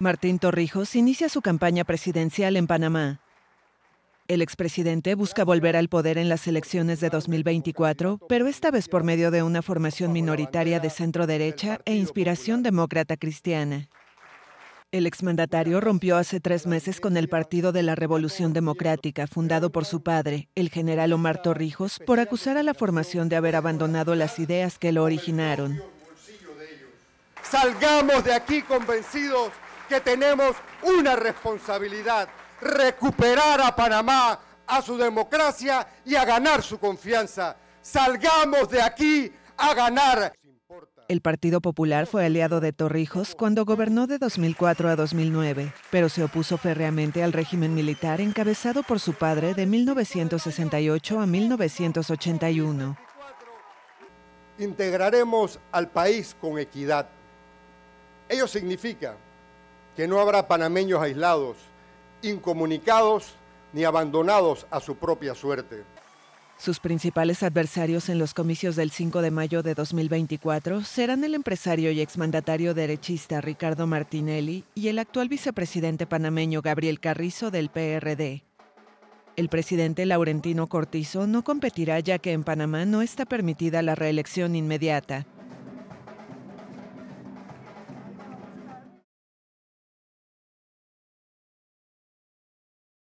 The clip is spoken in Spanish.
Martín Torrijos inicia su campaña presidencial en Panamá. El expresidente busca volver al poder en las elecciones de 2024, pero esta vez por medio de una formación minoritaria de centro derecha e inspiración demócrata cristiana. El exmandatario rompió hace tres meses con el Partido de la Revolución Democrática, fundado por su padre, el general Omar Torrijos, por acusar a la formación de haber abandonado las ideas que lo originaron. Salgamos de aquí convencidos que tenemos una responsabilidad, recuperar a Panamá a su democracia y a ganar su confianza. Salgamos de aquí a ganar. El Partido Popular fue aliado de Torrijos cuando gobernó de 2004 a 2009, pero se opuso férreamente al régimen militar encabezado por su padre de 1968 a 1981. Integraremos al país con equidad. Ello significa que no habrá panameños aislados, incomunicados ni abandonados a su propia suerte. Sus principales adversarios en los comicios del 5 de mayo de 2024 serán el empresario y exmandatario derechista Ricardo Martinelli y el actual vicepresidente panameño Gabriel Carrizo del PRD. El presidente Laurentino Cortizo no competirá ya que en Panamá no está permitida la reelección inmediata